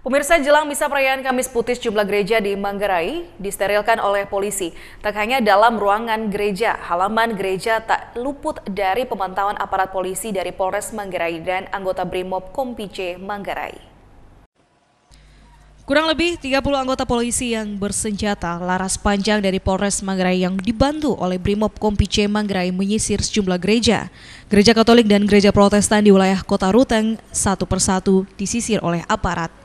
Pemirsa jelang misa perayaan Kamis Putih jumlah gereja di Manggarai disterilkan oleh polisi. Tak hanya dalam ruangan gereja, halaman gereja tak luput dari pemantauan aparat polisi dari Polres Manggarai dan anggota BRIMOB Kompice Manggarai. Kurang lebih 30 anggota polisi yang bersenjata laras panjang dari Polres Manggarai yang dibantu oleh BRIMOB Kompice Manggarai menyisir sejumlah gereja. Gereja Katolik dan gereja Protestan di wilayah Kota Ruteng satu persatu disisir oleh aparat.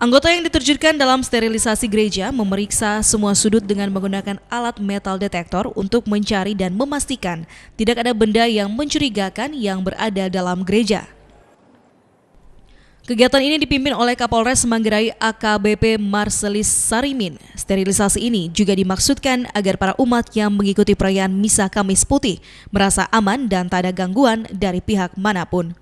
Anggota yang diterjunkan dalam sterilisasi gereja memeriksa semua sudut dengan menggunakan alat metal detektor untuk mencari dan memastikan tidak ada benda yang mencurigakan yang berada dalam gereja. Kegiatan ini dipimpin oleh Kapolres Manggarai AKBP Marcelis Sarimin. Sterilisasi ini juga dimaksudkan agar para umat yang mengikuti perayaan Misa Kamis Putih merasa aman dan tak ada gangguan dari pihak manapun.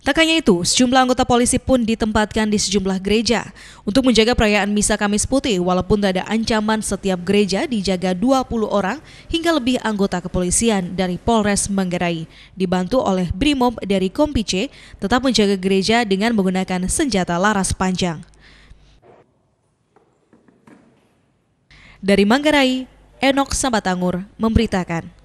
Tak hanya itu, sejumlah anggota polisi pun ditempatkan di sejumlah gereja untuk menjaga perayaan Misa Kamis Putih walaupun tidak ada ancaman setiap gereja dijaga 20 orang hingga lebih anggota kepolisian dari Polres Manggarai dibantu oleh Brimob dari Kompice tetap menjaga gereja dengan menggunakan senjata laras panjang. Dari Manggarai, Enok Sambatangur memberitakan.